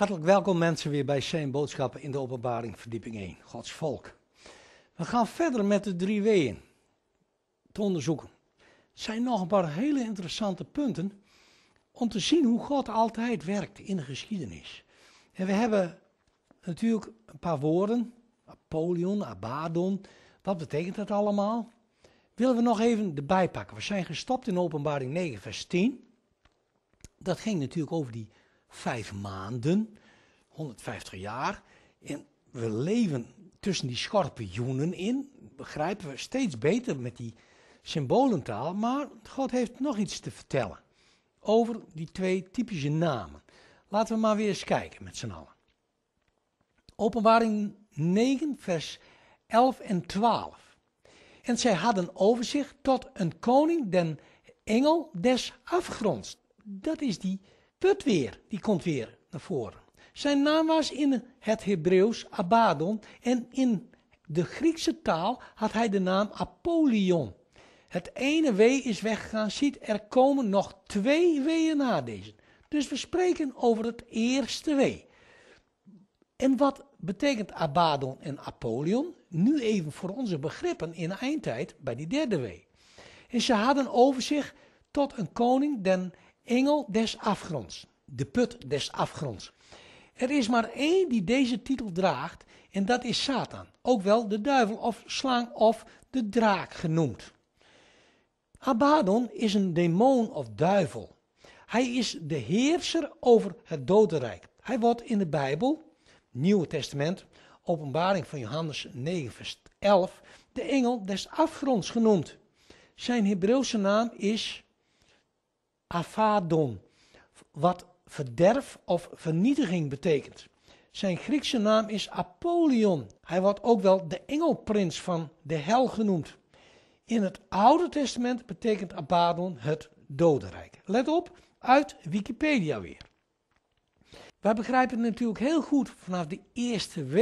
Hartelijk welkom mensen weer bij zijn boodschappen in de openbaring verdieping 1, Gods volk. We gaan verder met de drie weeën te onderzoeken. Er zijn nog een paar hele interessante punten om te zien hoe God altijd werkt in de geschiedenis. En we hebben natuurlijk een paar woorden, Napoleon, Abaddon, wat betekent dat allemaal? Willen we nog even erbij pakken. We zijn gestopt in openbaring 9 vers 10. Dat ging natuurlijk over die vijf maanden, 150 jaar. En we leven tussen die schorpioenen in. Begrijpen we steeds beter met die symbolentaal. Maar God heeft nog iets te vertellen over die twee typische namen. Laten we maar weer eens kijken met z'n allen. Openbaring 9, vers 11 en 12. En zij hadden over zich tot een koning, den engel des afgronds. Dat is die put weer, die komt weer naar voren. Zijn naam was in het Hebreeuws Abaddon en in de Griekse taal had hij de naam Apollyon. Het ene wee is weggegaan, ziet er komen nog twee weeën na deze. Dus we spreken over het eerste wee. En wat betekent Abaddon en Apollyon? Nu even voor onze begrippen in eindtijd bij die derde wee. En ze hadden over zich tot een koning den engel des afgronds, de put des afgronds. Er is maar één die deze titel draagt en dat is Satan, ook wel de duivel of slang of de draak genoemd. Abaddon is een demon of duivel. Hij is de heerser over het dodenrijk. Hij wordt in de Bijbel, Nieuwe Testament, openbaring van Johannes 9 vers 11, de engel des afgronds genoemd. Zijn Hebreeuwse naam is afadon, wat verderf of vernietiging betekent. Zijn Griekse naam is Apollyon. Hij wordt ook wel de engelprins van de hel genoemd. In het Oude Testament betekent Abaddon het dodenrijk. Let op, uit Wikipedia weer. Wij begrijpen natuurlijk heel goed vanaf de eerste w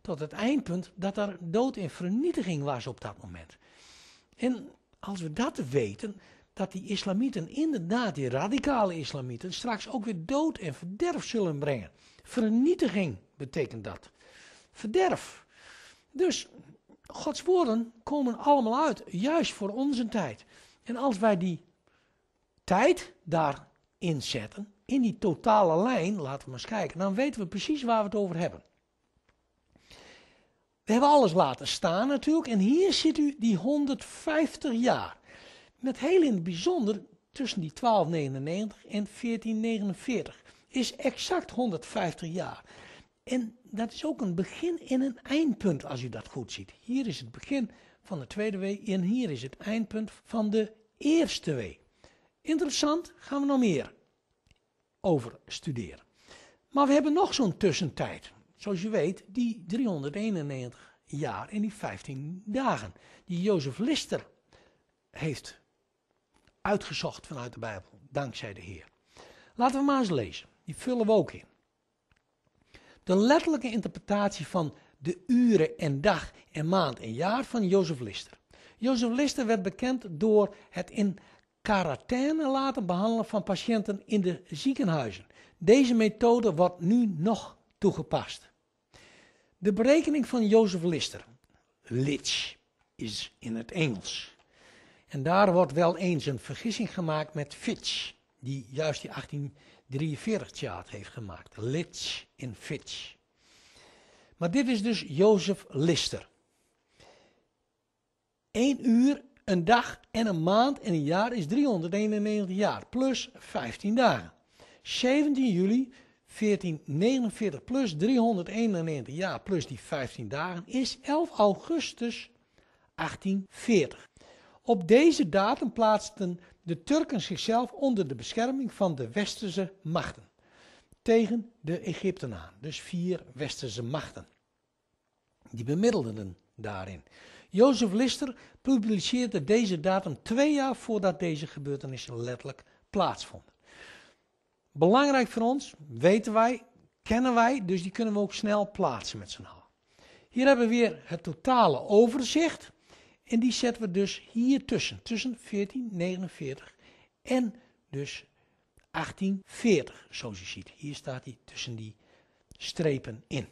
tot het eindpunt dat er dood en vernietiging was op dat moment. En als we dat weten, dat die islamieten, inderdaad die radicale islamieten, straks ook weer dood en verderf zullen brengen. Vernietiging betekent dat. Verderf. Dus Gods woorden komen allemaal uit, juist voor onze tijd. En als wij die tijd daarin zetten, in die totale lijn, laten we maar eens kijken, dan weten we precies waar we het over hebben. We hebben alles laten staan natuurlijk, en hier ziet u die 150 jaar. Het heel in het bijzonder tussen die 1299 en 1449. Is exact 150 jaar. En dat is ook een begin en een eindpunt als u dat goed ziet. Hier is het begin van de tweede wee en hier is het eindpunt van de eerste wee. Interessant, gaan we nog meer over studeren. Maar we hebben nog zo'n tussentijd. Zoals je weet, die 391 jaar en die 15 dagen die Jozef Lister heeft uitgezocht vanuit de Bijbel, dankzij de Heer. Laten we maar eens lezen, die vullen we ook in. De letterlijke interpretatie van de uren en dag en maand en jaar van Jozef Lister. Jozef Lister werd bekend door het in quarantaine laten behandelen van patiënten in de ziekenhuizen. Deze methode wordt nu nog toegepast. De berekening van Jozef Lister, Litsch, is in het Engels. En daar wordt wel eens een vergissing gemaakt met Fitch, die juist die 1843 chart heeft gemaakt. Litch in Fitch. Maar dit is dus Jozef Lister. Eén uur, een dag en een maand en een jaar is 391 jaar, plus 15 dagen. 17 juli 1449 plus 391 jaar plus die 15 dagen is 11 augustus 1840. Op deze datum plaatsten de Turken zichzelf onder de bescherming van de westerse machten tegen de Egyptenaren. Dus vier westerse machten. Die bemiddelden daarin. Jozef Lister publiceerde deze datum twee jaar voordat deze gebeurtenissen letterlijk plaatsvonden. Belangrijk voor ons, weten wij, kennen wij, dus die kunnen we ook snel plaatsen met z'n allen. Hier hebben we weer het totale overzicht. En die zetten we dus hier tussen, tussen 1449 en dus 1840, zoals je ziet. Hier staat hij tussen die strepen in.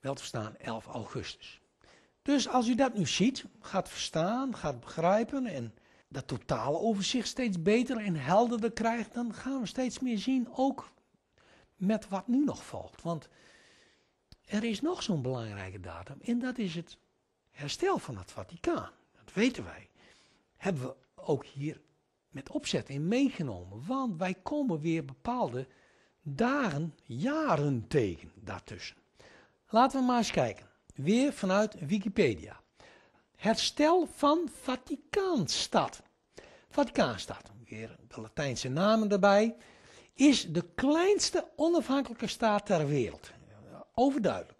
Wel te verstaan 11 augustus. Dus als u dat nu ziet, gaat verstaan, gaat begrijpen en dat totale overzicht steeds beter en helderder krijgt, dan gaan we steeds meer zien, ook met wat nu nog volgt. Want er is nog zo'n belangrijke datum en dat is het herstel van het Vaticaan, dat weten wij, hebben we ook hier met opzet in meegenomen. Want wij komen weer bepaalde dagen, jaren tegen daartussen. Laten we maar eens kijken. Weer vanuit Wikipedia. Herstel van Vaticaanstad. Vaticaanstad, weer de Latijnse namen erbij, is de kleinste onafhankelijke staat ter wereld. Overduidelijk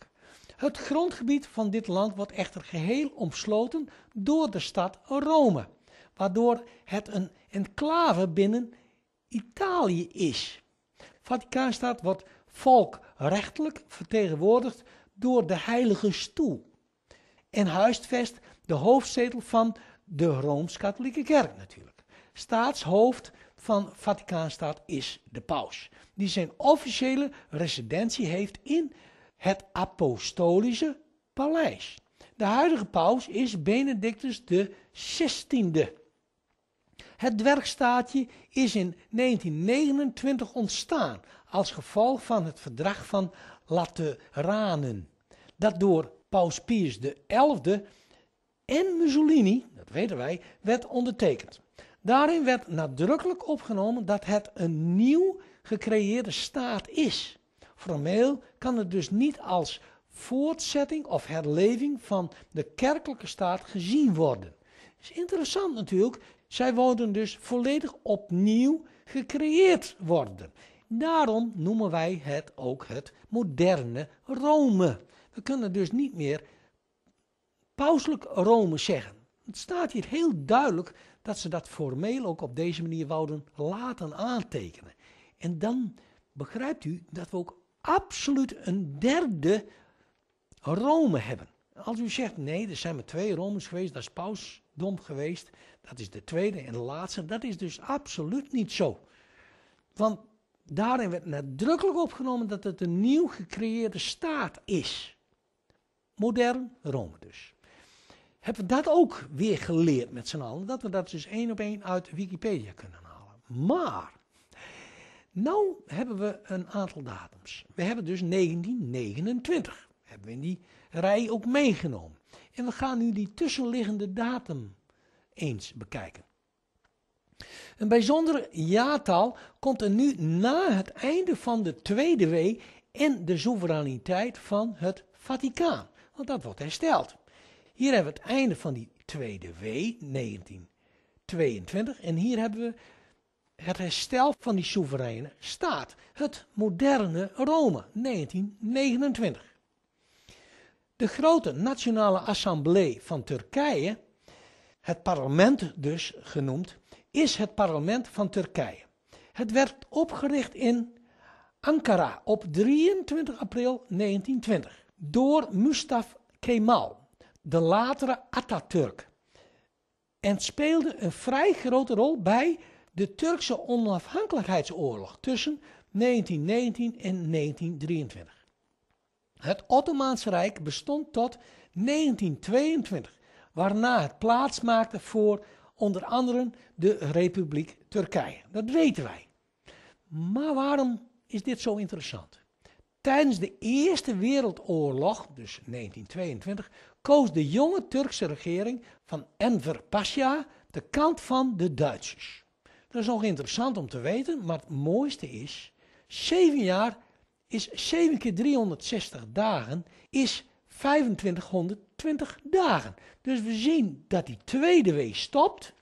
het grondgebied van dit land wordt echter geheel omsloten door de stad Rome, waardoor het een enclave binnen Italië is. Vaticaanstaat wordt volkrechtelijk vertegenwoordigd door de Heilige Stoel en huisvest de hoofdzetel van de Rooms-Katholieke Kerk natuurlijk. Staatshoofd van Vaticaanstaat is de paus, die zijn officiële residentie heeft in het apostolische paleis. De huidige paus is Benedictus de 16e. Het dwergstaatje is in 1929 ontstaan als gevolg van het verdrag van Lateranen, dat door paus Pius XI en Mussolini, dat weten wij, werd ondertekend. Daarin werd nadrukkelijk opgenomen dat het een nieuw gecreëerde staat is. Formeel kan het dus niet als voortzetting of herleving van de kerkelijke staat gezien worden. is interessant natuurlijk. Zij worden dus volledig opnieuw gecreëerd worden. Daarom noemen wij het ook het moderne Rome. We kunnen dus niet meer pauselijk Rome zeggen. Het staat hier heel duidelijk dat ze dat formeel ook op deze manier wouden laten aantekenen. En dan begrijpt u dat we ook absoluut een derde Rome hebben. Als u zegt, nee, er zijn maar twee Romers geweest, dat is pausdom geweest, dat is de tweede en de laatste, dat is dus absoluut niet zo. Want daarin werd nadrukkelijk opgenomen dat het een nieuw gecreëerde staat is. Modern Rome dus. Hebben we dat ook weer geleerd met z'n allen? Dat we dat dus één op één uit Wikipedia kunnen halen. Maar nou hebben we een aantal datums. We hebben dus 1929. Hebben we in die rij ook meegenomen. En we gaan nu die tussenliggende datum eens bekijken. Een bijzonder jaartal komt er nu na het einde van de Tweede w en de soevereiniteit van het Vaticaan. Want dat wordt hersteld. Hier hebben we het einde van die Tweede w 1922. En hier hebben we het herstel van die soevereine staat. Het moderne Rome, 1929. De grote Nationale Assemblée van Turkije, het parlement dus genoemd, is het parlement van Turkije. Het werd opgericht in Ankara op 23 april 1920 door Mustafa Kemal, de latere Atatürk. En speelde een vrij grote rol bij de Turkse onafhankelijkheidsoorlog tussen 1919 en 1923. Het Ottomaanse Rijk bestond tot 1922, waarna het plaatsmaakte voor onder andere de Republiek Turkije. Dat weten wij. Maar waarom is dit zo interessant? Tijdens de Eerste Wereldoorlog, dus 1922, koos de jonge Turkse regering van Enver Pasha de kant van de Duitsers. Dat is nog interessant om te weten, maar het mooiste is, zeven jaar is 7 keer 360 dagen, is 2520 dagen. Dus we zien dat die tweede week stopt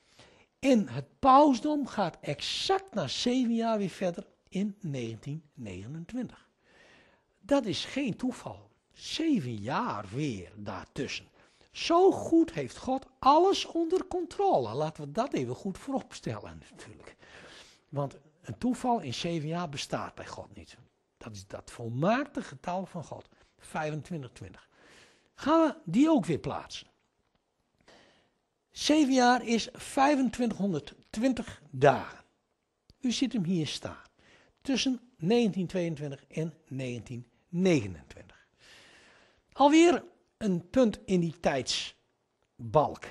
en het pausdom gaat exact na 7 jaar weer verder in 1929. Dat is geen toeval. 7 jaar weer daartussen. Zo goed heeft God alles onder controle. Laten we dat even goed vooropstellen natuurlijk. Want een toeval in zeven jaar bestaat bij God niet. Dat is dat volmaakte getal van God. 2520. Gaan we die ook weer plaatsen. Zeven jaar is 2520 dagen. U ziet hem hier staan. Tussen 1922 en 1929. Alweer een punt in die tijdsbalk.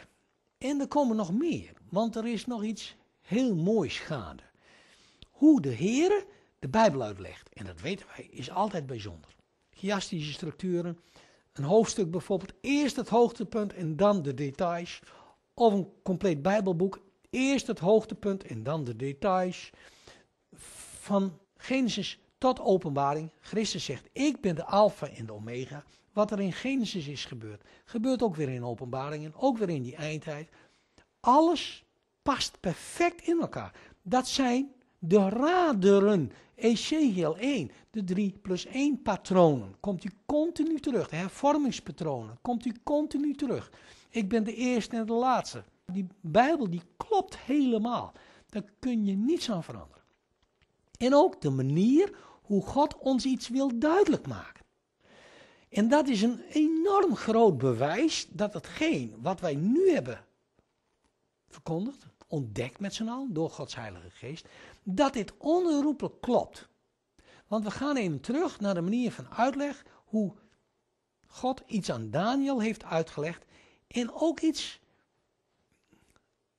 En er komen nog meer, want er is nog iets heel moois gaande. Hoe de Heer de Bijbel uitlegt, en dat weten wij, is altijd bijzonder. Chiastische structuren, een hoofdstuk bijvoorbeeld, eerst het hoogtepunt en dan de details. Of een compleet Bijbelboek, eerst het hoogtepunt en dan de details. Van Genesis tot openbaring. Christus zegt, ik ben de alfa en de omega. Wat er in Genesis is gebeurd, gebeurt ook weer in openbaringen, ook weer in die eindtijd. Alles past perfect in elkaar. Dat zijn de raderen, Ezekiel 1, de 3 plus 1 patronen. Komt u continu terug, de hervormingspatronen, komt u continu terug. Ik ben de eerste en de laatste. Die Bijbel die klopt helemaal. Daar kun je niets aan veranderen. En ook de manier hoe God ons iets wil duidelijk maken. En dat is een enorm groot bewijs dat hetgeen wat wij nu hebben verkondigd, ontdekt met z'n allen door Gods Heilige Geest, dat dit onherroepelijk klopt. Want we gaan even terug naar de manier van uitleg hoe God iets aan Daniel heeft uitgelegd en ook iets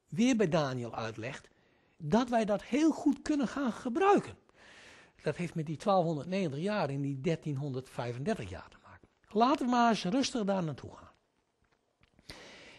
weer bij Daniel uitlegt, dat wij dat heel goed kunnen gaan gebruiken dat heeft met die 1290 jaar en die 1335 jaar te maken. Laten we maar eens rustig daar naartoe gaan.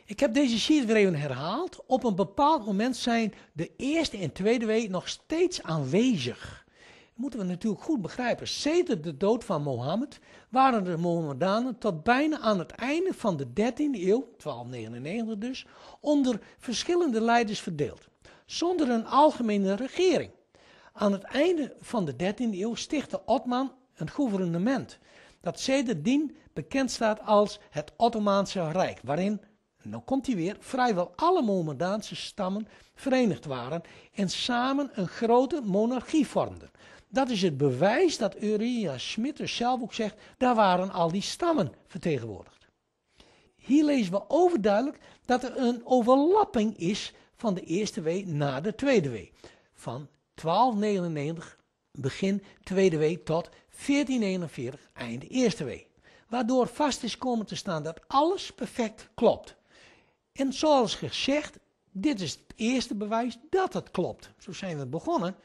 Ik heb deze sheet weer even herhaald. Op een bepaald moment zijn de eerste en tweede week nog steeds aanwezig. Dat moeten we natuurlijk goed begrijpen. Zeker de dood van Mohammed waren de Mohammedanen tot bijna aan het einde van de 13e eeuw, 1299 dus, onder verschillende leiders verdeeld. Zonder een algemene regering. Aan het einde van de 13e eeuw stichtte Otman een gouvernement. Dat sedertdien bekend staat als het Ottomaanse Rijk. Waarin, nou komt hij weer, vrijwel alle Mohammedaanse stammen verenigd waren. En samen een grote monarchie vormden. Dat is het bewijs dat Uriah Schmitter dus zelf ook zegt. Daar waren al die stammen vertegenwoordigd. Hier lezen we overduidelijk dat er een overlapping is van de eerste W naar de tweede W. Van 1299 begin tweede week tot 1441 eind eerste week. Waardoor vast is komen te staan dat alles perfect klopt. En zoals gezegd, dit is het eerste bewijs dat het klopt. Zo zijn we begonnen.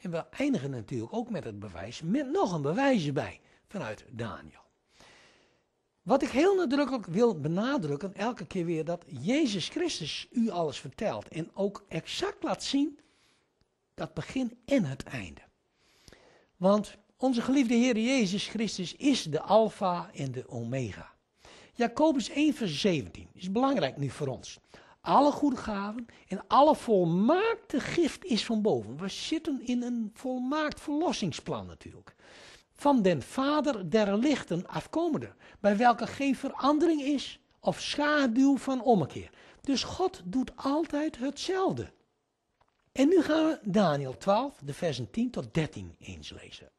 En we eindigen natuurlijk ook met het bewijs, met nog een bewijs bij vanuit Daniel. Wat ik heel nadrukkelijk wil benadrukken, elke keer weer, dat Jezus Christus u alles vertelt en ook exact laat zien dat begin en het einde. Want onze geliefde Heer Jezus Christus is de Alpha en de Omega. Jacobus 1, vers 17 is belangrijk nu voor ons. Alle goede gaven en alle volmaakte gift is van boven. We zitten in een volmaakt verlossingsplan natuurlijk. Van den Vader der lichten afkomende, bij welke geen verandering is of schaduw van ommekeer. Dus God doet altijd hetzelfde. En nu gaan we Daniel 12, de versen 10 tot 13 eens lezen.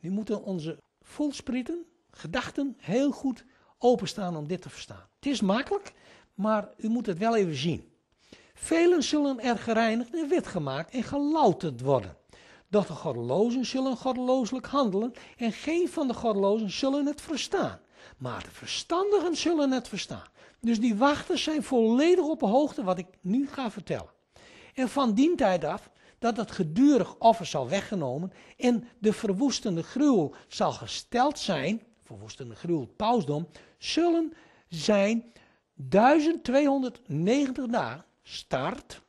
Nu moeten onze volsprieten, gedachten, heel goed openstaan om dit te verstaan. Het is makkelijk, maar u moet het wel even zien. Velen zullen er gereinigd en wit gemaakt en gelouterd worden. Doch de goddelozen zullen goddelooslijk handelen en geen van de goddelozen zullen het verstaan. Maar de verstandigen zullen het verstaan. Dus die wachters zijn volledig op de hoogte wat ik nu ga vertellen. En van die tijd af dat het gedurig offer zal weggenomen en de verwoestende gruwel zal gesteld zijn, verwoestende gruwel, pausdom, zullen zijn 1290 dagen start.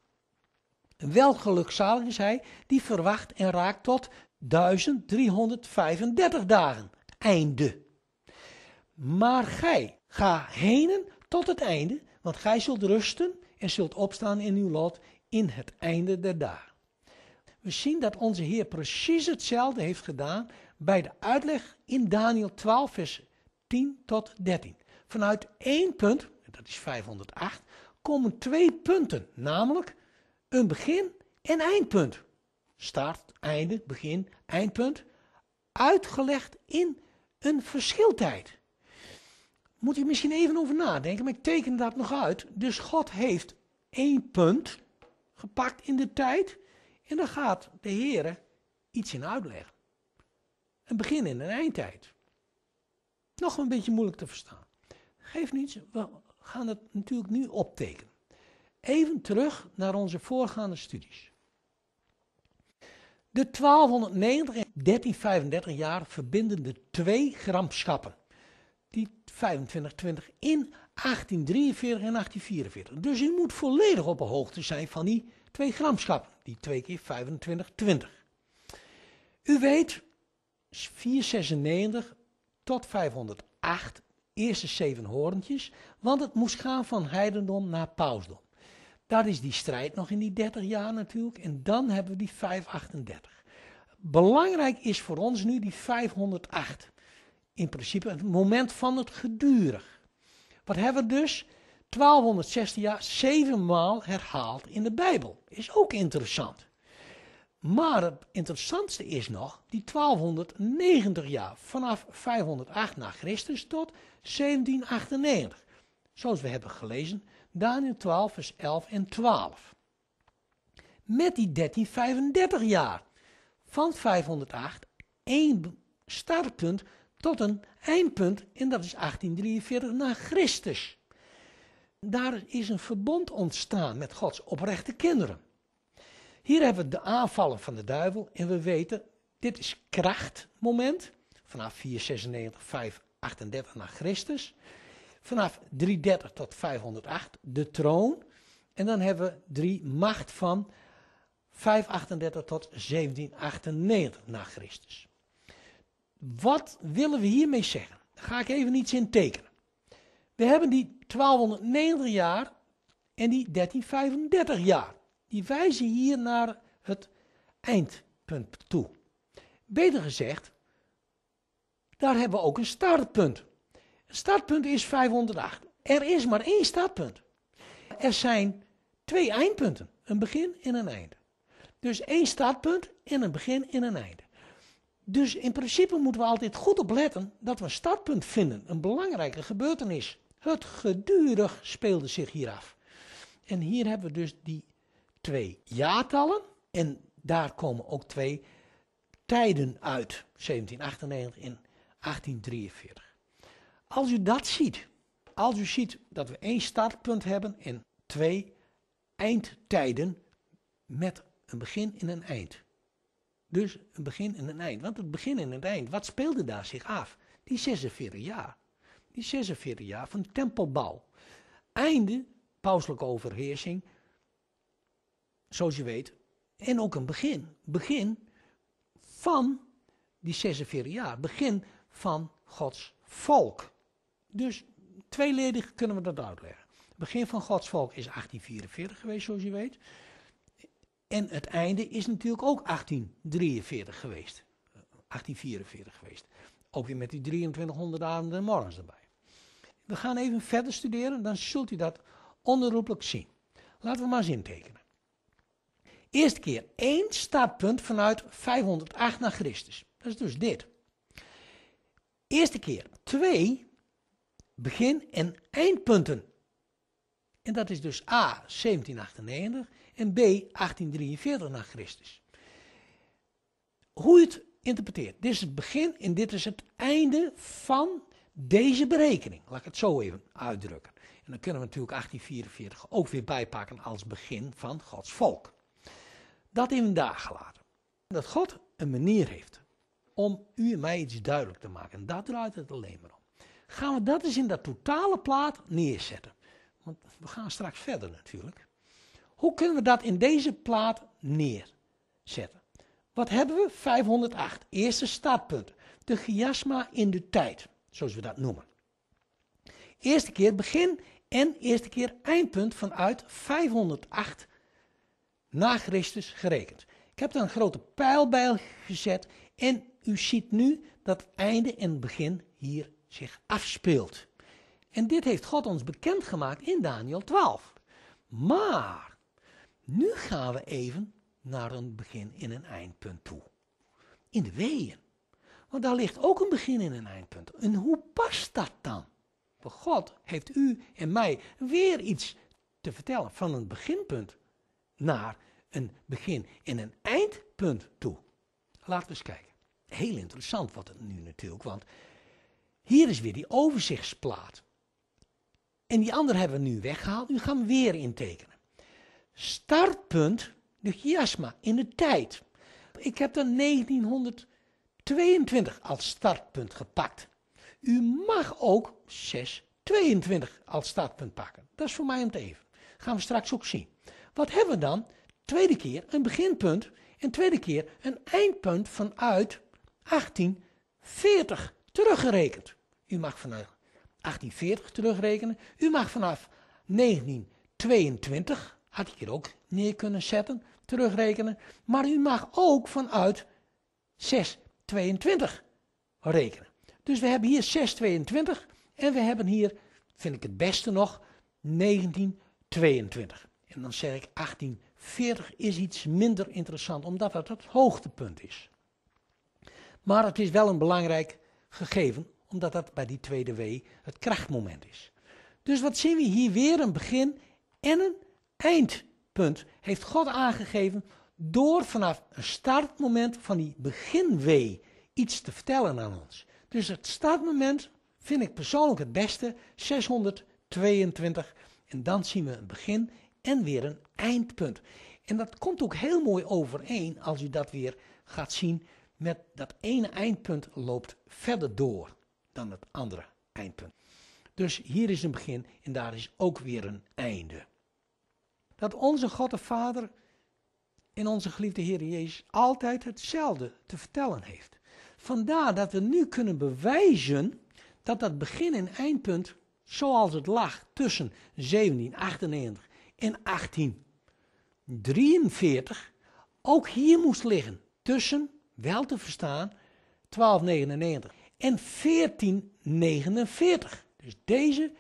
Wel gelukzalig is hij die verwacht en raakt tot 1335 dagen einde. Maar gij, ga henen tot het einde, want gij zult rusten en zult opstaan in uw lot in het einde der dagen. We zien dat onze Heer precies hetzelfde heeft gedaan bij de uitleg in Daniel 12, vers 10 tot 13. Vanuit één punt, dat is 508, komen twee punten, namelijk een begin- en eindpunt. Start, einde, begin, eindpunt. Uitgelegd in een verschiltijd. Moet je misschien even over nadenken, maar ik teken dat nog uit. Dus God heeft één punt gepakt in de tijd. En dan gaat de Heer iets in uitleggen. Een begin en een eindtijd. Nog een beetje moeilijk te verstaan. Geef niets, we gaan het natuurlijk nu optekenen. Even terug naar onze voorgaande studies. De 1290 en 1335 jaar verbinden de twee gramschappen. Die 2520 in 1843 en 1844. Dus u moet volledig op de hoogte zijn van die twee gramschappen. Die 2 keer 25, 20. U weet, 496 tot 508, eerste zeven hoorntjes. Want het moest gaan van heidendom naar pausdom. Dat is die strijd nog in die 30 jaar natuurlijk. En dan hebben we die 538. Belangrijk is voor ons nu die 508. In principe het moment van het gedurig. Wat hebben we dus? 1260 jaar, zevenmaal herhaald in de Bijbel. Is ook interessant. Maar het interessantste is nog die 1290 jaar, vanaf 508 na Christus tot 1798. Zoals we hebben gelezen, Daniel 12, vers 11 en 12. Met die 1335 jaar, van 508, één startpunt tot een punt en dat is 1843 na Christus. Daar is een verbond ontstaan met Gods oprechte kinderen. Hier hebben we de aanvallen van de duivel en we weten, dit is krachtmoment, vanaf 496, 538 na Christus. Vanaf 330 tot 508 de troon. En dan hebben we drie macht van 538 tot 1798 na Christus. Wat willen we hiermee zeggen? Daar ga ik even iets in tekenen. We hebben die 1290 jaar en die 1335 jaar. Die wijzen hier naar het eindpunt toe. Beter gezegd, daar hebben we ook een startpunt. Een startpunt is 508. Er is maar één startpunt. Er zijn twee eindpunten, een begin en een einde. Dus één startpunt en een begin en een einde. Dus in principe moeten we altijd goed opletten dat we een startpunt vinden, een belangrijke gebeurtenis. Het gedurig speelde zich hier af. En hier hebben we dus die twee jaartallen en daar komen ook twee tijden uit, 1798 en 1843. Als u dat ziet, als u ziet dat we één startpunt hebben en twee eindtijden met een begin en een eind. Dus een begin en een eind. Want het begin en het eind, wat speelde daar zich af? Die 46 jaar. Die 46 jaar van de tempelbouw. Einde, pauselijke overheersing. Zoals je weet. En ook een begin. Begin van die 46 jaar. Begin van Gods volk. Dus tweeledig kunnen we dat uitleggen. begin van Gods volk is 1844 geweest, zoals je weet. En het einde is natuurlijk ook 1843 geweest. 1844 geweest. Ook weer met die 2300 avonden en morgens erbij. We gaan even verder studeren, dan zult u dat onderroepelijk zien. Laten we maar eens intekenen. Eerste keer één startpunt vanuit 508 na Christus. Dat is dus dit. Eerste keer twee begin- en eindpunten en dat is dus A, 1798 en B, 1843 na Christus. Hoe je het interpreteert, dit is het begin en dit is het einde van deze berekening. Laat ik het zo even uitdrukken. En dan kunnen we natuurlijk 1844 ook weer bijpakken als begin van Gods volk. Dat in daar Dat God een manier heeft om u en mij iets duidelijk te maken. En daar draait het alleen maar om. Gaan we dat eens in dat totale plaat neerzetten want we gaan straks verder natuurlijk. Hoe kunnen we dat in deze plaat neerzetten? Wat hebben we? 508. Eerste startpunt. De chiasma in de tijd, zoals we dat noemen. Eerste keer begin en eerste keer eindpunt vanuit 508 na Christus gerekend. Ik heb daar een grote pijl bij gezet en u ziet nu dat het einde en begin hier zich afspeelt. En dit heeft God ons bekendgemaakt in Daniel 12. Maar nu gaan we even naar een begin en een eindpunt toe. In de weeën. Want daar ligt ook een begin en een eindpunt. En hoe past dat dan? Want God heeft u en mij weer iets te vertellen van een beginpunt naar een begin en een eindpunt toe. Laten we eens kijken. Heel interessant wat het nu natuurlijk, want hier is weer die overzichtsplaat. En die andere hebben we nu weggehaald. U gaan we weer intekenen. Startpunt, de chiasma, in de tijd. Ik heb dan 1922 als startpunt gepakt. U mag ook 622 als startpunt pakken. Dat is voor mij om het even. gaan we straks ook zien. Wat hebben we dan? Tweede keer een beginpunt en tweede keer een eindpunt vanuit 1840 teruggerekend. U mag vanuit 1840 terugrekenen. U mag vanaf 1922, had ik hier ook neer kunnen zetten, terugrekenen. Maar u mag ook vanuit 622 rekenen. Dus we hebben hier 622 en we hebben hier, vind ik het beste nog, 1922. En dan zeg ik 1840 is iets minder interessant, omdat dat het hoogtepunt is. Maar het is wel een belangrijk gegeven omdat dat bij die tweede W het krachtmoment is. Dus wat zien we hier weer een begin en een eindpunt heeft God aangegeven door vanaf een startmoment van die begin-W iets te vertellen aan ons. Dus het startmoment vind ik persoonlijk het beste, 622. En dan zien we een begin en weer een eindpunt. En dat komt ook heel mooi overeen als u dat weer gaat zien met dat ene eindpunt loopt verder door dan het andere eindpunt. Dus hier is een begin en daar is ook weer een einde. Dat onze God de Vader in onze geliefde Heer Jezus altijd hetzelfde te vertellen heeft. Vandaar dat we nu kunnen bewijzen dat dat begin en eindpunt, zoals het lag tussen 1798 en 1843, ook hier moest liggen. Tussen, wel te verstaan, 1299 en 1449. Dus deze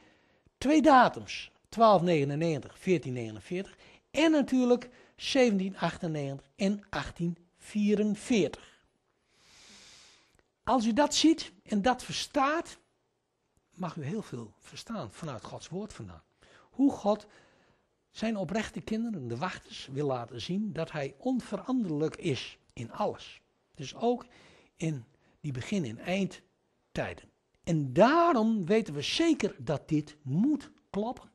twee datums, 1299, 1449 en natuurlijk 1798 en 1844. Als u dat ziet en dat verstaat, mag u heel veel verstaan vanuit Gods woord vandaan. Hoe God zijn oprechte kinderen, de wachters, wil laten zien dat hij onveranderlijk is in alles. Dus ook in die begin- en eind en daarom weten we zeker dat dit moet kloppen.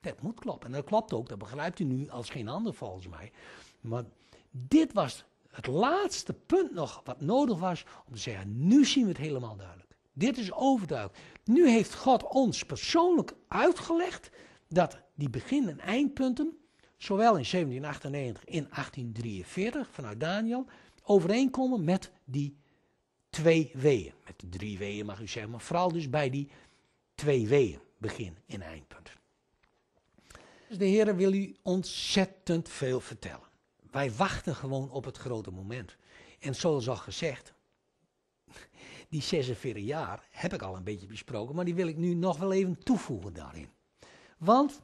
Dat moet kloppen. En dat klopt ook, dat begrijpt u nu als geen ander volgens mij. Maar dit was het laatste punt nog wat nodig was om te zeggen, nu zien we het helemaal duidelijk. Dit is overduidelijk. Nu heeft God ons persoonlijk uitgelegd dat die begin- en eindpunten, zowel in 1798 in 1843 vanuit Daniel, overeenkomen met die twee weeën. Met de drie weeën mag u zeggen, maar vooral dus bij die twee weeën, begin en eindpunt. Dus de Heer wil u ontzettend veel vertellen. Wij wachten gewoon op het grote moment. En zoals al gezegd, die 46 jaar heb ik al een beetje besproken, maar die wil ik nu nog wel even toevoegen daarin. Want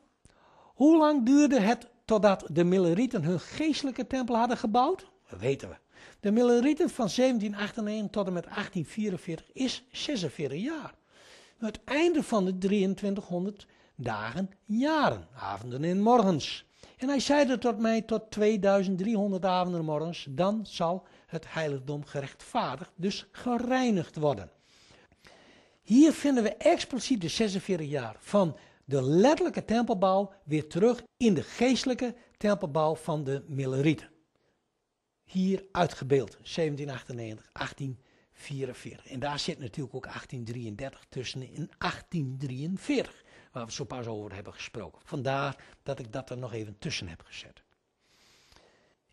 hoe lang duurde het totdat de Millerieten hun geestelijke tempel hadden gebouwd? Dat weten we. De Millerieten van 1798 tot en met 1844 is 46 jaar. Het einde van de 2300 dagen, jaren, avonden en morgens. En hij zeide tot mij tot 2300 avonden en morgens, dan zal het heiligdom gerechtvaardigd, dus gereinigd worden. Hier vinden we expliciet de 46 jaar van de letterlijke tempelbouw weer terug in de geestelijke tempelbouw van de Millerieten hier uitgebeeld. 1798, 1844. En daar zit natuurlijk ook 1833 tussen in 1843. Waar we zo pas over hebben gesproken. Vandaar dat ik dat er nog even tussen heb gezet.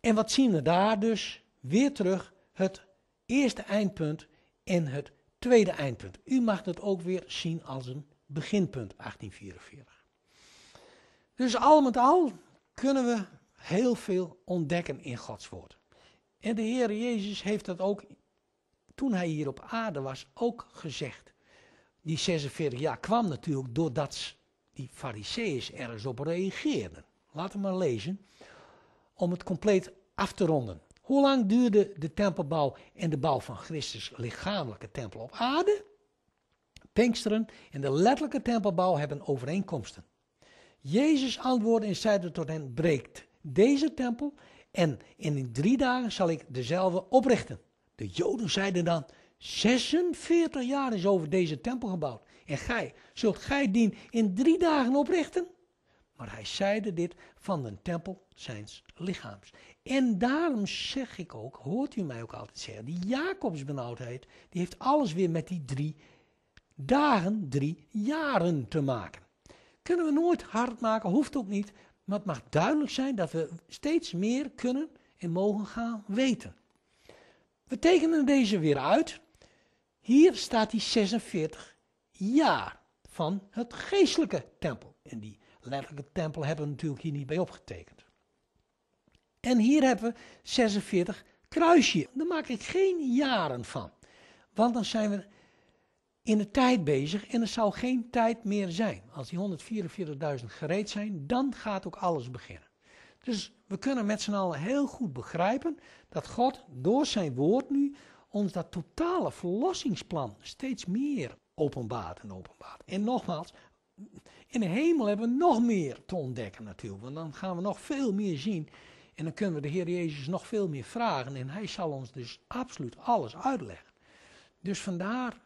En wat zien we daar dus? Weer terug het eerste eindpunt en het tweede eindpunt. U mag het ook weer zien als een beginpunt, 1844. Dus al met al kunnen we heel veel ontdekken in Gods woord. En de Heer Jezus heeft dat ook, toen hij hier op aarde was, ook gezegd. Die 46 jaar kwam natuurlijk doordat die fariseeërs ergens op reageerden. Laten we maar lezen, om het compleet af te ronden. Hoe lang duurde de tempelbouw en de bouw van Christus lichamelijke tempel op aarde? Pinksteren en de letterlijke tempelbouw hebben overeenkomsten. Jezus antwoordde en zeide tot hen, breekt deze tempel en in drie dagen zal ik dezelfde oprichten. De Joden zeiden dan, 46 jaar is over deze tempel gebouwd. En gij, zult gij dien in drie dagen oprichten? Maar hij zeide dit van de tempel zijns lichaams. En daarom zeg ik ook, hoort u mij ook altijd zeggen, die Jacobsbenauwdheid, die heeft alles weer met die drie dagen, drie jaren te maken. Kunnen we nooit hard maken, hoeft ook niet, maar het mag duidelijk zijn dat we steeds meer kunnen en mogen gaan weten. We tekenen deze weer uit. Hier staat die 46 jaar van het geestelijke tempel. En die letterlijke tempel hebben we natuurlijk hier niet bij opgetekend. En hier hebben we 46 kruisje. Daar maak ik geen jaren van. Want dan zijn we in de tijd bezig en er zal geen tijd meer zijn. Als die 144.000 gereed zijn, dan gaat ook alles beginnen. Dus we kunnen met z'n allen heel goed begrijpen dat God door zijn woord nu ons dat totale verlossingsplan steeds meer openbaart en openbaart. En nogmaals, in de hemel hebben we nog meer te ontdekken natuurlijk, want dan gaan we nog veel meer zien en dan kunnen we de Heer Jezus nog veel meer vragen en hij zal ons dus absoluut alles uitleggen. Dus vandaar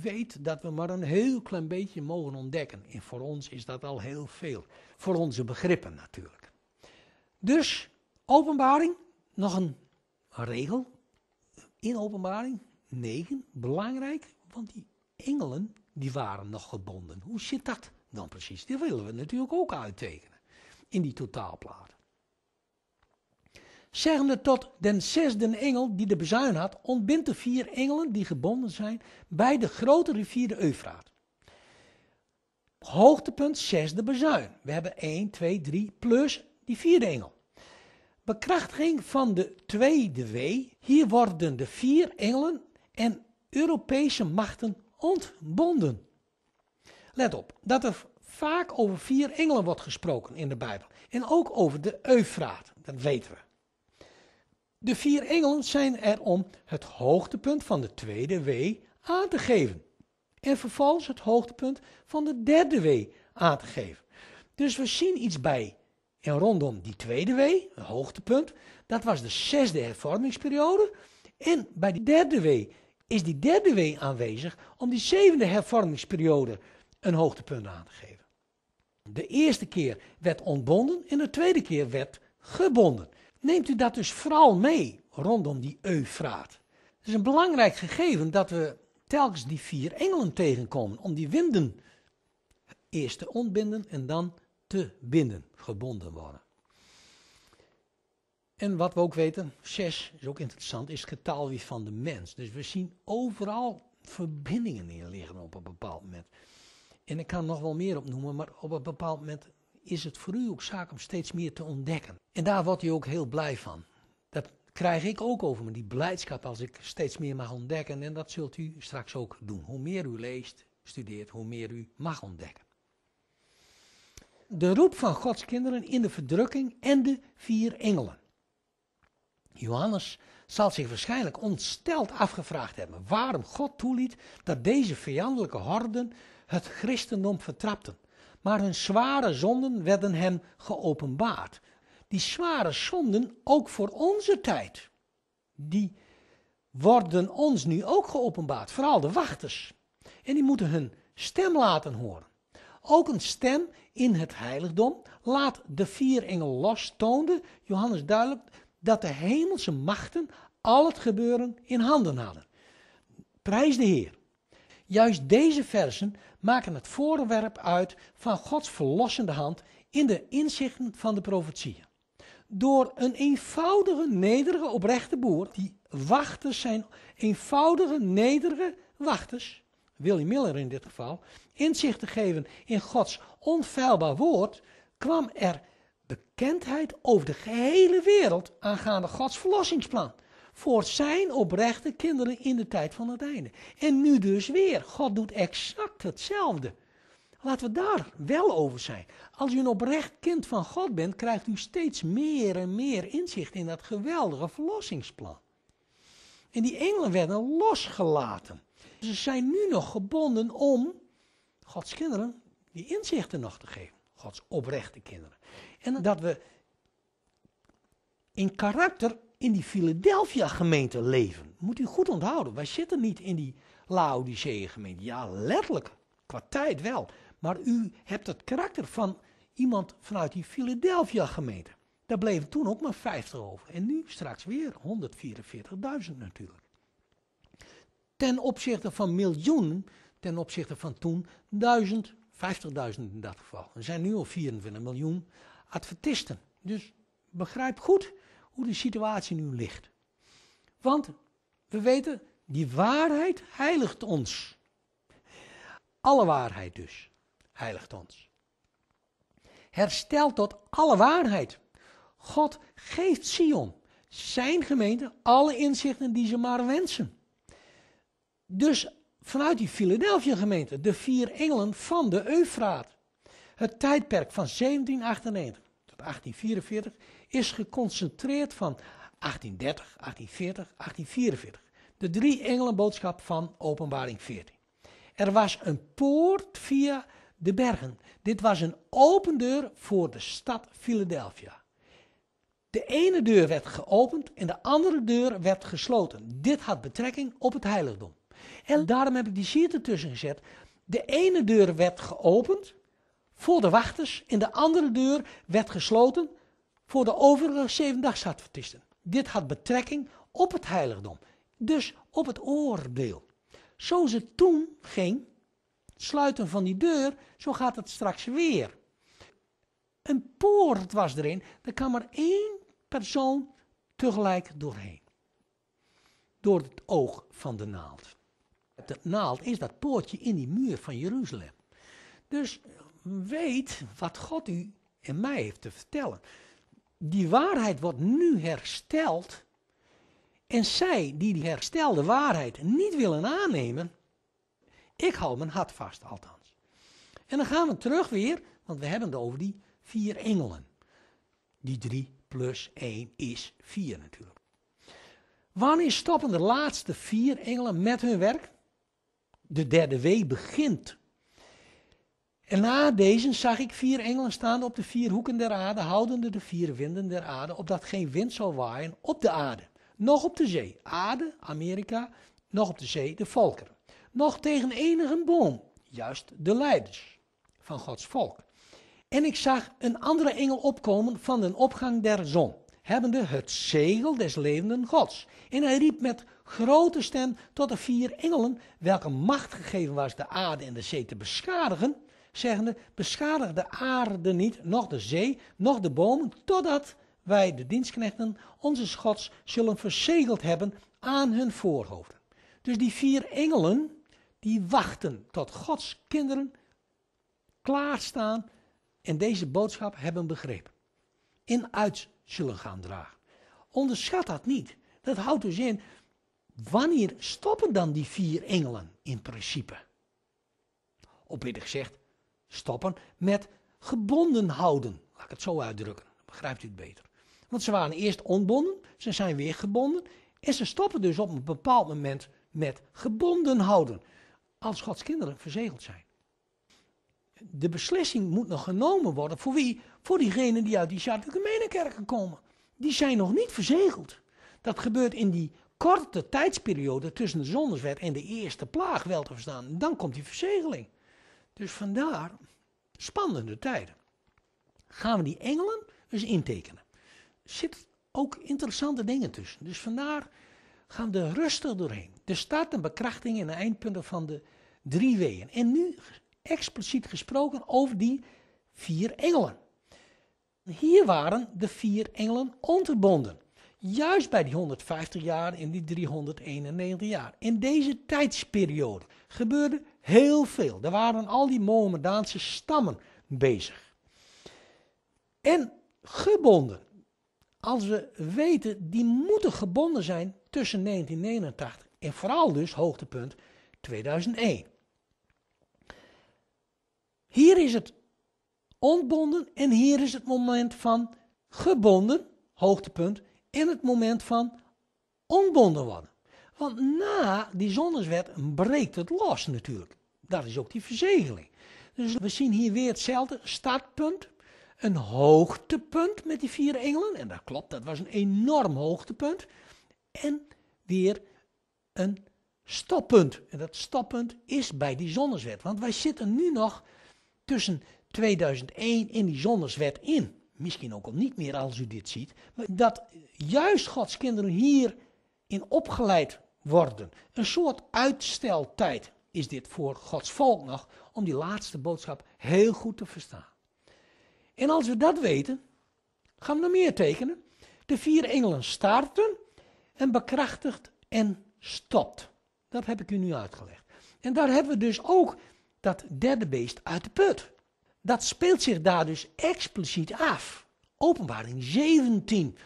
weet dat we maar een heel klein beetje mogen ontdekken. En voor ons is dat al heel veel. Voor onze begrippen natuurlijk. Dus, openbaring, nog een regel. In openbaring 9, belangrijk, want die engelen die waren nog gebonden. Hoe zit dat dan nou, precies? Die willen we natuurlijk ook uittekenen in die totaalplaten zeggende tot den zesde engel die de bezuin had, ontbindt de vier engelen die gebonden zijn bij de grote rivier de Eufraat. Hoogtepunt zesde bezuin. We hebben 1, 2, 3 plus die vierde engel. Bekrachtiging van de tweede w. Hier worden de vier engelen en Europese machten ontbonden. Let op dat er vaak over vier engelen wordt gesproken in de Bijbel. En ook over de Eufraat, dat weten we. De vier engelen zijn er om het hoogtepunt van de tweede W aan te geven. En vervolgens het hoogtepunt van de derde W aan te geven. Dus we zien iets bij en rondom die tweede W een hoogtepunt. Dat was de zesde hervormingsperiode. En bij die derde W is die derde W aanwezig om die zevende hervormingsperiode een hoogtepunt aan te geven. De eerste keer werd ontbonden en de tweede keer werd gebonden. Neemt u dat dus vooral mee rondom die Eufraat. Het is een belangrijk gegeven dat we telkens die vier engelen tegenkomen om die winden eerst te ontbinden en dan te binden, gebonden worden. En wat we ook weten, zes is ook interessant, is het getal wie van de mens. Dus we zien overal verbindingen in liggen op een bepaald moment. En ik kan nog wel meer opnoemen, maar op een bepaald moment is het voor u ook zaak om steeds meer te ontdekken. En daar wordt u ook heel blij van. Dat krijg ik ook over me, die blijdschap als ik steeds meer mag ontdekken. En dat zult u straks ook doen. Hoe meer u leest, studeert, hoe meer u mag ontdekken. De roep van Gods kinderen in de verdrukking en de vier engelen. Johannes zal zich waarschijnlijk ontsteld afgevraagd hebben waarom God toeliet dat deze vijandelijke horden het christendom vertrapten maar hun zware zonden werden hem geopenbaard. Die zware zonden, ook voor onze tijd, die worden ons nu ook geopenbaard, vooral de wachters. En die moeten hun stem laten horen. Ook een stem in het heiligdom laat de vier engel los, toonde Johannes duidelijk dat de hemelse machten al het gebeuren in handen hadden. Prijs de Heer. Juist deze versen maken het voorwerp uit van Gods verlossende hand in de inzichten van de profetieën. Door een eenvoudige, nederige, oprechte boer, die wachters zijn, eenvoudige, nederige wachters, William Miller in dit geval, inzicht te geven in Gods onfeilbaar woord, kwam er bekendheid over de gehele wereld aangaande Gods verlossingsplan voor zijn oprechte kinderen in de tijd van het einde. En nu dus weer. God doet exact hetzelfde. Laten we daar wel over zijn. Als u een oprecht kind van God bent, krijgt u steeds meer en meer inzicht in dat geweldige verlossingsplan. En die engelen werden losgelaten. Ze zijn nu nog gebonden om Gods kinderen die inzichten nog te geven. Gods oprechte kinderen. En dat we in karakter in die Philadelphia-gemeente leven. Moet u goed onthouden. Wij zitten niet in die Laodicee gemeente Ja, letterlijk. Qua tijd wel. Maar u hebt het karakter van iemand vanuit die Philadelphia-gemeente. Daar bleven toen ook maar 50 over. En nu straks weer 144.000 natuurlijk. Ten opzichte van miljoenen, ten opzichte van toen, 1000, 50.000 in dat geval. Er zijn nu al 24 miljoen advertisten. Dus begrijp goed hoe de situatie nu ligt. Want we weten, die waarheid heiligt ons. Alle waarheid dus heiligt ons. Herstel tot alle waarheid. God geeft Sion, zijn gemeente, alle inzichten die ze maar wensen. Dus vanuit die Philadelphia gemeente, de vier engelen van de Eufraat. Het tijdperk van 1798 tot 1844 is geconcentreerd van 1830, 1840, 1844. De drie engelenboodschap van Openbaring 14. Er was een poort via de bergen. Dit was een open deur voor de stad Philadelphia. De ene deur werd geopend en de andere deur werd gesloten. Dit had betrekking op het heiligdom. En daarom heb ik die sier ertussen gezet. De ene deur werd geopend voor de wachters en de andere deur werd gesloten voor de overige zevendagsadventisten. Dit had betrekking op het heiligdom, dus op het oordeel. Zo het toen ging, sluiten van die deur, zo gaat het straks weer. Een poort was erin, daar kan maar één persoon tegelijk doorheen. Door het oog van de naald. De naald is dat poortje in die muur van Jeruzalem. Dus weet wat God u en mij heeft te vertellen die waarheid wordt nu hersteld. En zij die die herstelde waarheid niet willen aannemen, ik hou mijn hart vast althans. En dan gaan we terug weer, want we hebben het over die vier engelen. Die drie plus één is vier natuurlijk. Wanneer stoppen de laatste vier engelen met hun werk? De derde w begint en na deze zag ik vier engelen staan op de vier hoeken der aarde, houdende de vier winden der aarde, opdat geen wind zou waaien op de aarde, nog op de zee, aarde, Amerika, nog op de zee, de volkeren, nog tegen enige boom, juist de leiders van Gods volk. En ik zag een andere engel opkomen van de opgang der zon, hebbende het zegel des levenden Gods. En hij riep met grote stem tot de vier engelen, welke macht gegeven was de aarde en de zee te beschadigen, zeggende, beschadig de aarde niet, noch de zee, noch de bomen, totdat wij de dienstknechten, onze schots, zullen verzegeld hebben aan hun voorhoofden. Dus die vier engelen, die wachten tot Gods kinderen klaarstaan en deze boodschap hebben begrepen. In uit zullen gaan dragen. Onderschat dat niet. Dat houdt dus in, wanneer stoppen dan die vier engelen in principe? Opwittig gezegd, stappen met gebonden houden. Laat ik het zo uitdrukken. Begrijpt u het beter? Want ze waren eerst ontbonden, ze zijn weer gebonden. En ze stoppen dus op een bepaald moment met gebonden houden. Als Gods kinderen verzegeld zijn. De beslissing moet nog genomen worden voor wie? Voor diegenen die uit die Charlemagne-kerken komen. Die zijn nog niet verzegeld. Dat gebeurt in die korte tijdsperiode tussen de zondagswet en de eerste plaag wel te verstaan. Dan komt die verzegeling. Dus vandaar spannende tijden. Gaan we die engelen eens intekenen? Zit ook interessante dingen tussen. Dus vandaar gaan we er rustig doorheen. De start en bekrachting en de eindpunten van de drie wegen. En nu expliciet gesproken over die vier engelen. Hier waren de vier engelen onderbonden. Juist bij die 150 jaar en die 391 jaar. In deze tijdsperiode gebeurde heel veel. Er waren al die Mohammedaanse stammen bezig. En gebonden. Als we weten, die moeten gebonden zijn tussen 1989 en vooral dus hoogtepunt 2001. Hier is het ontbonden en hier is het moment van gebonden, hoogtepunt, en het moment van ontbonden worden. Want na die zondagswet breekt het los natuurlijk. Dat is ook die verzegeling. Dus we zien hier weer hetzelfde startpunt. Een hoogtepunt met die vier engelen. En dat klopt, dat was een enorm hoogtepunt. En weer een stoppunt. En dat stoppunt is bij die zonneswet. Want wij zitten nu nog tussen 2001 en die zonneswet in. Misschien ook al niet meer als u dit ziet. Maar dat juist Gods kinderen hier in opgeleid worden. Een soort uitsteltijd is dit voor Gods volk nog om die laatste boodschap heel goed te verstaan. En als we dat weten, gaan we nog meer tekenen. De vier engelen starten en bekrachtigt en stopt. Dat heb ik u nu uitgelegd. En daar hebben we dus ook dat derde beest uit de put. Dat speelt zich daar dus expliciet af. Openbaring 17,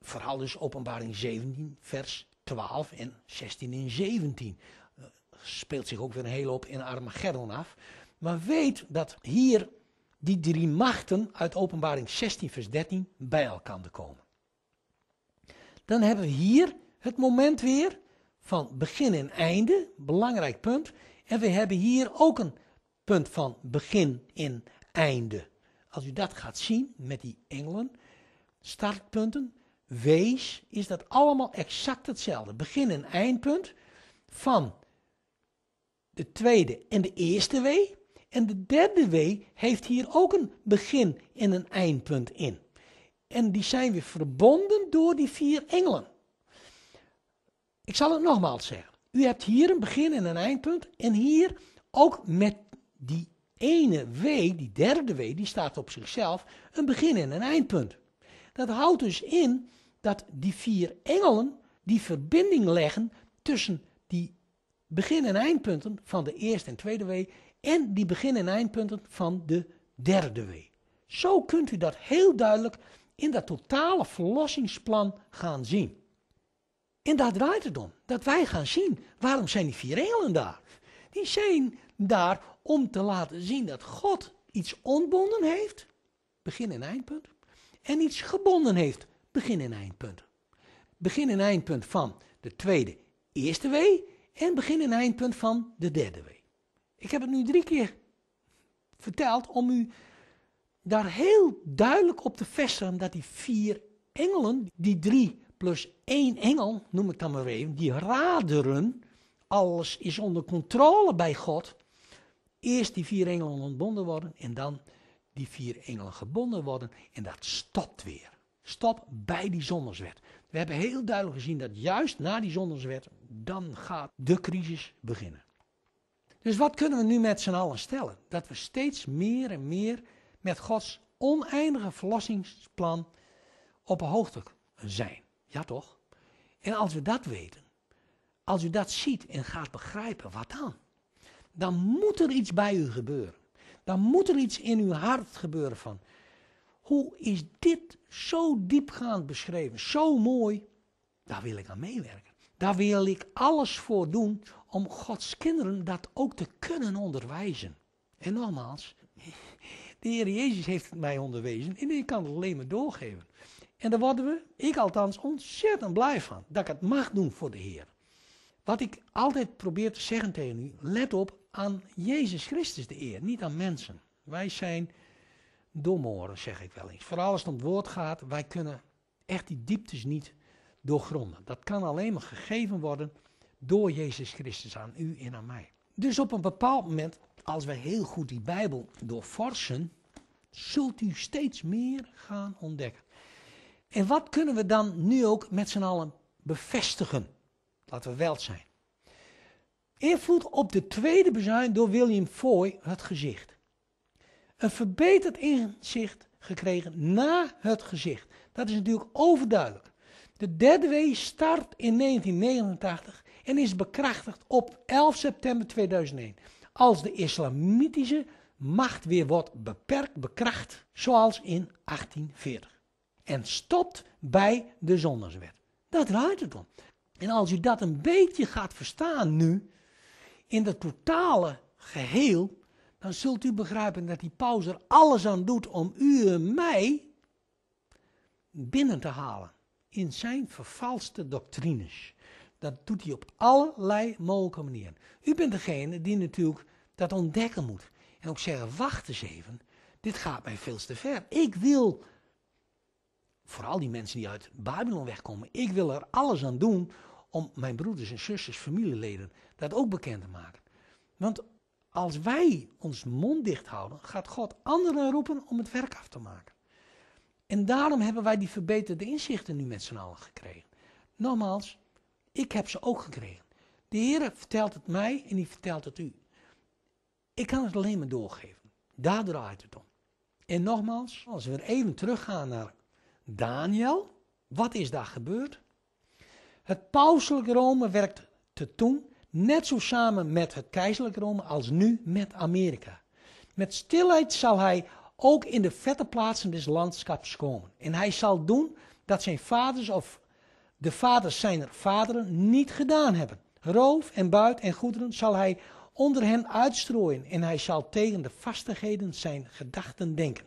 vooral dus openbaring 17, vers 12 en 16 en 17. Eh, speelt zich ook weer een hele hoop in Armageddon af. Maar weet dat hier die drie machten uit Openbaring 16, vers 13 bij elkaar komen. Dan hebben we hier het moment weer van begin en einde, belangrijk punt. En we hebben hier ook een punt van begin en einde. Als u dat gaat zien met die engelen, startpunten, wees, is dat allemaal exact hetzelfde. Begin en eindpunt van de tweede en de eerste W. En de derde W heeft hier ook een begin en een eindpunt in. En die zijn weer verbonden door die vier engelen. Ik zal het nogmaals zeggen. U hebt hier een begin en een eindpunt. En hier ook met die ene W, die derde W, die staat op zichzelf, een begin en een eindpunt. Dat houdt dus in dat die vier engelen die verbinding leggen tussen die begin- en eindpunten van de eerste en tweede wee en die begin- en eindpunten van de derde wee. Zo kunt u dat heel duidelijk in dat totale verlossingsplan gaan zien. En daar draait het om, dat wij gaan zien waarom zijn die vier engelen daar. Die zijn daar om te laten zien dat God iets ontbonden heeft, begin- en eindpunt, en iets gebonden heeft, begin- en eindpunt. Begin- en eindpunt van de tweede, eerste W en begin- en eindpunt van de derde W. Ik heb het nu drie keer verteld om u daar heel duidelijk op te vestigen dat die vier engelen, die drie plus één engel, noem ik dan maar even, die raderen, alles is onder controle bij God. Eerst die vier engelen ontbonden worden en dan die vier engelen gebonden worden en dat stopt weer. Stop bij die zondagswet. We hebben heel duidelijk gezien dat juist na die zondagswet, dan gaat de crisis beginnen. Dus wat kunnen we nu met z'n allen stellen? Dat we steeds meer en meer met Gods oneindige verlossingsplan op hoogte zijn. Ja toch? En als we dat weten, als u dat ziet en gaat begrijpen, wat dan? Dan moet er iets bij u gebeuren. Dan moet er iets in uw hart gebeuren van, hoe is dit zo diepgaand beschreven, zo mooi? Daar wil ik aan meewerken. Daar wil ik alles voor doen om Gods kinderen dat ook te kunnen onderwijzen. En nogmaals, de Heer Jezus heeft mij onderwezen en ik kan het alleen maar doorgeven. En daar worden we, ik althans, ontzettend blij van dat ik het mag doen voor de Heer. Wat ik altijd probeer te zeggen tegen u, let op aan Jezus Christus de eer, niet aan mensen. Wij zijn domoren, zeg ik wel eens. Vooral als het om het woord gaat, wij kunnen echt die dieptes niet doorgronden. Dat kan alleen maar gegeven worden door Jezus Christus aan u en aan mij. Dus op een bepaald moment, als we heel goed die Bijbel doorforsen, zult u steeds meer gaan ontdekken. En wat kunnen we dan nu ook met z'n allen bevestigen? Laten we wel zijn. Invloed op de tweede bezuin door William Foy, het gezicht een verbeterd inzicht gekregen na het gezicht. Dat is natuurlijk overduidelijk. De derde start in 1989 en is bekrachtigd op 11 september 2001. Als de islamitische macht weer wordt beperkt, bekracht, zoals in 1840. En stopt bij de zondagswet. Dat draait het om. En als u dat een beetje gaat verstaan nu, in het totale geheel, dan zult u begrijpen dat die paus er alles aan doet om u en mij binnen te halen in zijn vervalste doctrines. Dat doet hij op allerlei mogelijke manieren. U bent degene die natuurlijk dat ontdekken moet. En ook zeggen, wacht eens even, dit gaat mij veel te ver. Ik wil, vooral die mensen die uit Babylon wegkomen, ik wil er alles aan doen om mijn broeders en zusters, familieleden, dat ook bekend te maken. Want als wij ons mond dicht houden, gaat God anderen roepen om het werk af te maken. En daarom hebben wij die verbeterde inzichten nu met z'n allen gekregen. Nogmaals, ik heb ze ook gekregen. De Heer vertelt het mij en die vertelt het u. Ik kan het alleen maar doorgeven. Daar draait het om. En nogmaals, als we even teruggaan naar Daniel, wat is daar gebeurd? Het pauselijke Rome werkt te toen Net zo samen met het keizerlijk Rome als nu met Amerika. Met stilheid zal hij ook in de vette plaatsen des landschaps komen. En hij zal doen dat zijn vaders of de vaders zijner vaderen niet gedaan hebben. Roof en buit en goederen zal hij onder hen uitstrooien en hij zal tegen de vastigheden zijn gedachten denken.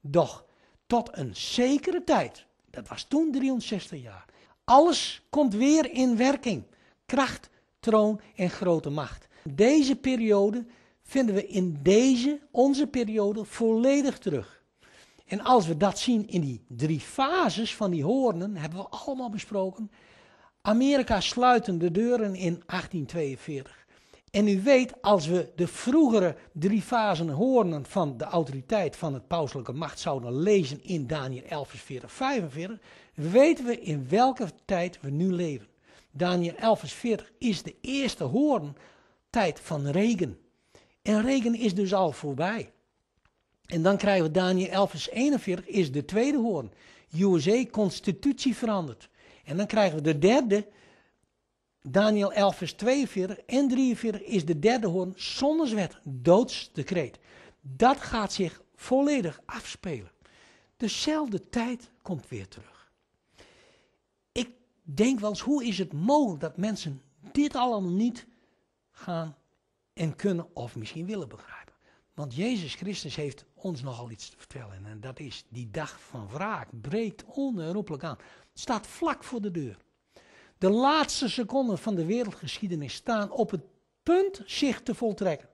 Doch tot een zekere tijd, dat was toen 63 jaar, alles komt weer in werking. Kracht troon en grote macht. Deze periode vinden we in deze, onze periode, volledig terug. En als we dat zien in die drie fases van die hoornen, hebben we allemaal besproken. Amerika sluiten de deuren in 1842. En u weet, als we de vroegere drie fasen hoornen van de autoriteit van het pauselijke macht zouden lezen in Daniel 11, vers 45, weten we in welke tijd we nu leven. Daniel 11 vers 40 is de eerste hoorn tijd van regen. En regen is dus al voorbij. En dan krijgen we Daniel 11 vers 41 is de tweede hoorn. Jozee constitutie verandert. En dan krijgen we de derde, Daniel 11 vers 42 en 43 is de derde hoorn zonneswet, doodsdecreet. Dat gaat zich volledig afspelen. Dezelfde tijd komt weer terug denk wel eens, hoe is het mogelijk dat mensen dit allemaal niet gaan en kunnen of misschien willen begrijpen? Want Jezus Christus heeft ons nogal iets te vertellen. En dat is, die dag van wraak breekt onherroepelijk aan. Het staat vlak voor de deur. De laatste seconden van de wereldgeschiedenis staan op het punt zich te voltrekken.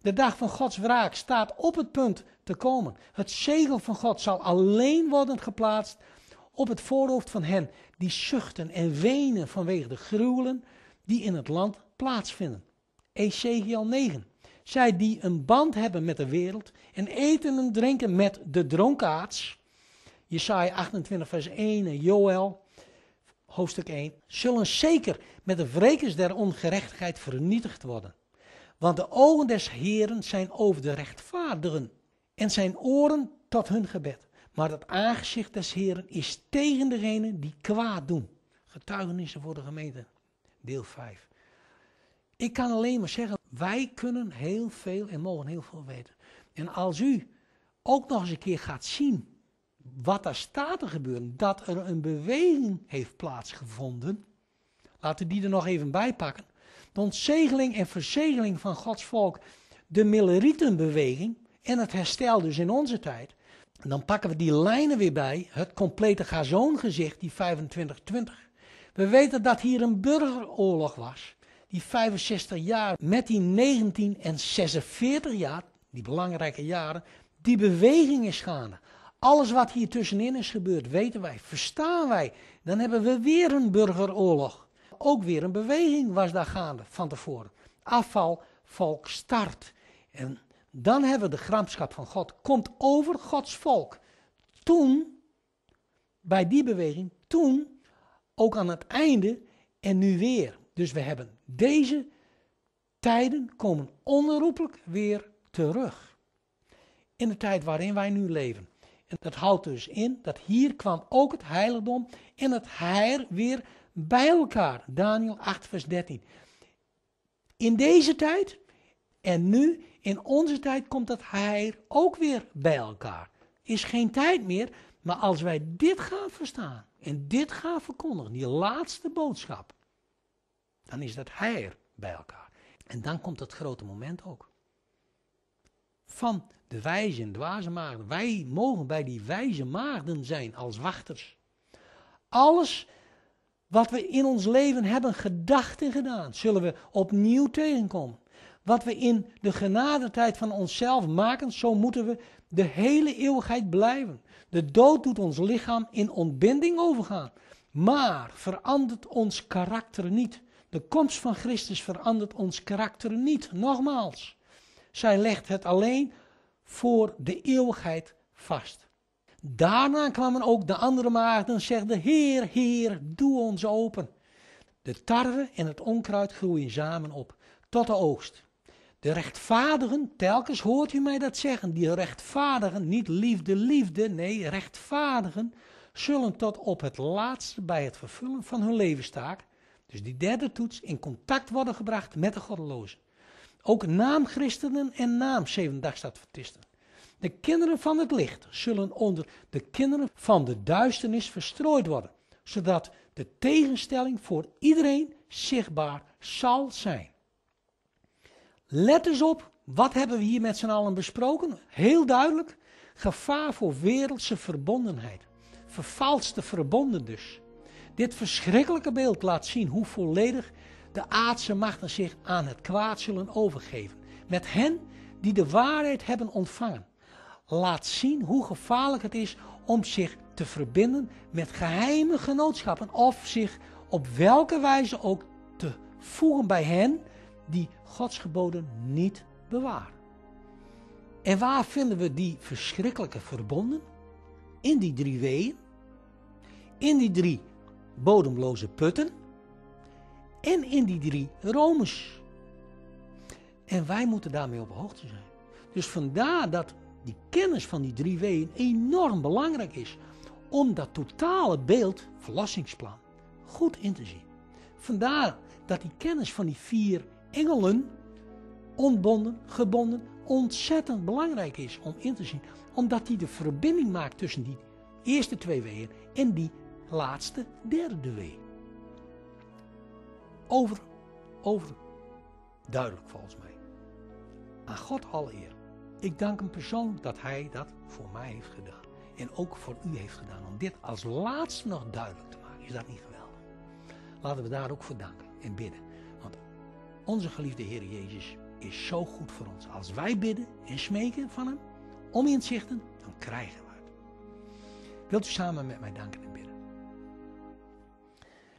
De dag van Gods wraak staat op het punt te komen. Het zegel van God zal alleen worden geplaatst op het voorhoofd van hen die zuchten en wenen vanwege de gruwelen die in het land plaatsvinden. Ezekiel 9. Zij die een band hebben met de wereld en eten en drinken met de dronkaards. Jesaja 28 vers 1 en Joel hoofdstuk 1. Zullen zeker met de wrekens der ongerechtigheid vernietigd worden. Want de ogen des Heeren zijn over de rechtvaardigen en zijn oren tot hun gebed. Maar het aangezicht des Heeren is tegen degenen die kwaad doen. Getuigenissen voor de gemeente, deel 5. Ik kan alleen maar zeggen, wij kunnen heel veel en mogen heel veel weten. En als u ook nog eens een keer gaat zien wat er staat te gebeuren, dat er een beweging heeft plaatsgevonden, laten we die er nog even bij pakken. De ontzegeling en verzegeling van Gods volk, de Millerietenbeweging en het herstel dus in onze tijd dan pakken we die lijnen weer bij, het complete gazoongezicht, die 2520. We weten dat hier een burgeroorlog was, die 65 jaar met die 19 en 46 jaar, die belangrijke jaren, die beweging is gaande. Alles wat hier tussenin is gebeurd, weten wij, verstaan wij. Dan hebben we weer een burgeroorlog. Ook weer een beweging was daar gaande van tevoren. Afval, volk, start. En dan hebben we de gramschap van God. Komt over Gods volk. Toen, bij die beweging, toen, ook aan het einde en nu weer. Dus we hebben deze tijden komen onherroepelijk weer terug. In de tijd waarin wij nu leven. En dat houdt dus in dat hier kwam ook het heiligdom en het heil weer bij elkaar. Daniel 8, vers 13. In deze tijd en nu in onze tijd komt dat heil ook weer bij elkaar. Is geen tijd meer, maar als wij dit gaan verstaan en dit gaan verkondigen, die laatste boodschap, dan is dat heil bij elkaar. En dan komt dat grote moment ook. Van de wijze en dwaze maagden. Wij mogen bij die wijze maagden zijn als wachters. Alles wat we in ons leven hebben gedacht en gedaan, zullen we opnieuw tegenkomen wat we in de tijd van onszelf maken, zo moeten we de hele eeuwigheid blijven. De dood doet ons lichaam in ontbinding overgaan, maar verandert ons karakter niet. De komst van Christus verandert ons karakter niet, nogmaals. Zij legt het alleen voor de eeuwigheid vast. Daarna kwamen ook de andere maagden en zegden, Heer, Heer, doe ons open. De tarwe en het onkruid groeien samen op, tot de oogst. De rechtvaardigen, telkens hoort u mij dat zeggen, die rechtvaardigen, niet liefde, liefde, nee, rechtvaardigen, zullen tot op het laatste bij het vervullen van hun levenstaak, dus die derde toets, in contact worden gebracht met de goddelozen. Ook naamchristenen en naam zevendagsadventisten. De kinderen van het licht zullen onder de kinderen van de duisternis verstrooid worden, zodat de tegenstelling voor iedereen zichtbaar zal zijn. Let eens op, wat hebben we hier met z'n allen besproken? Heel duidelijk, gevaar voor wereldse verbondenheid. Vervalste verbonden dus. Dit verschrikkelijke beeld laat zien hoe volledig de aardse machten zich aan het kwaad zullen overgeven. Met hen die de waarheid hebben ontvangen. Laat zien hoe gevaarlijk het is om zich te verbinden met geheime genootschappen of zich op welke wijze ook te voegen bij hen die Gods geboden niet bewaar. En waar vinden we die verschrikkelijke verbonden? In die drie weeën, in die drie bodemloze putten en in die drie Romers. En wij moeten daarmee op hoogte zijn. Dus vandaar dat die kennis van die drie weeën enorm belangrijk is om dat totale beeld, verlossingsplan, goed in te zien. Vandaar dat die kennis van die vier engelen ontbonden, gebonden, ontzettend belangrijk is om in te zien. Omdat die de verbinding maakt tussen die eerste twee wegen en die laatste derde weg. Over, over, duidelijk volgens mij. Aan God alle eer. Ik dank hem persoon dat hij dat voor mij heeft gedaan. En ook voor u heeft gedaan. Om dit als laatste nog duidelijk te maken. Is dat niet geweldig? Laten we daar ook voor danken en bidden. Onze geliefde Heer Jezus is zo goed voor ons. Als wij bidden en smeken van Hem om inzichten, dan krijgen we het. Wilt u samen met mij danken en bidden?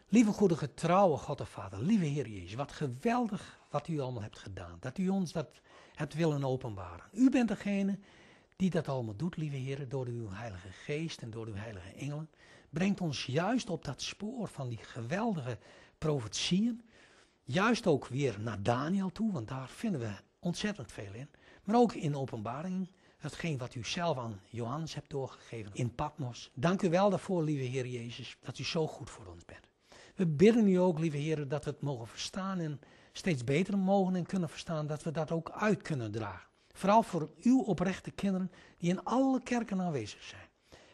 Lieve goede getrouwe God en Vader, lieve Heer Jezus, wat geweldig wat u allemaal hebt gedaan. Dat u ons dat hebt willen openbaren. U bent degene die dat allemaal doet, lieve Heer, door uw Heilige Geest en door uw Heilige Engelen. Brengt ons juist op dat spoor van die geweldige profetieën Juist ook weer naar Daniel toe, want daar vinden we ontzettend veel in. Maar ook in openbaring, hetgeen wat u zelf aan Johannes hebt doorgegeven in Patmos. Dank u wel daarvoor, lieve Heer Jezus, dat u zo goed voor ons bent. We bidden u ook, lieve Heer, dat we het mogen verstaan en steeds beter mogen en kunnen verstaan, dat we dat ook uit kunnen dragen. Vooral voor uw oprechte kinderen die in alle kerken aanwezig zijn.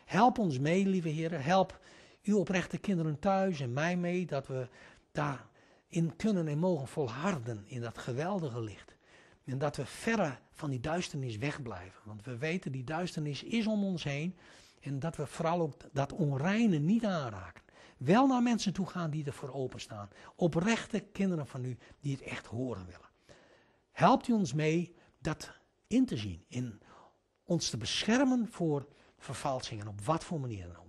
Help ons mee, lieve Heer. Help uw oprechte kinderen thuis en mij mee, dat we daar in kunnen en mogen volharden in dat geweldige licht. En dat we verre van die duisternis wegblijven. Want we weten, die duisternis is om ons heen. En dat we vooral ook dat onreine niet aanraken. Wel naar mensen toe gaan die ervoor openstaan. Oprechte kinderen van u die het echt horen willen. Helpt u ons mee dat in te zien. In ons te beschermen voor vervalsingen. Op wat voor manier dan ook.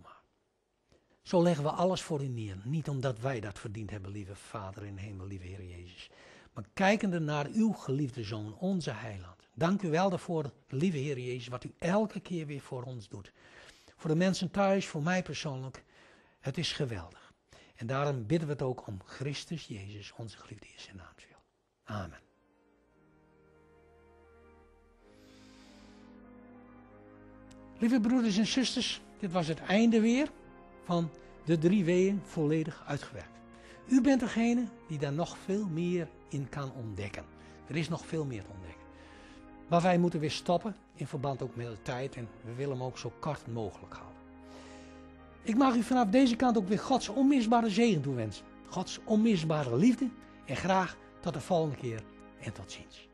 Zo leggen we alles voor u neer. Niet omdat wij dat verdiend hebben, lieve Vader in hemel, lieve Heer Jezus. Maar kijkende naar uw geliefde Zoon, onze Heiland. Dank u wel daarvoor, lieve Heer Jezus, wat u elke keer weer voor ons doet. Voor de mensen thuis, voor mij persoonlijk. Het is geweldig. En daarom bidden we het ook om Christus Jezus, onze geliefde Heer, zijn naam. Amen. Lieve broeders en zusters, dit was het einde weer van de drie weeën volledig uitgewerkt. U bent degene die daar nog veel meer in kan ontdekken. Er is nog veel meer te ontdekken. Maar wij moeten weer stoppen in verband ook met de tijd en we willen hem ook zo kort mogelijk houden. Ik mag u vanaf deze kant ook weer Gods onmisbare zegen toewensen. Gods onmisbare liefde en graag tot de volgende keer en tot ziens.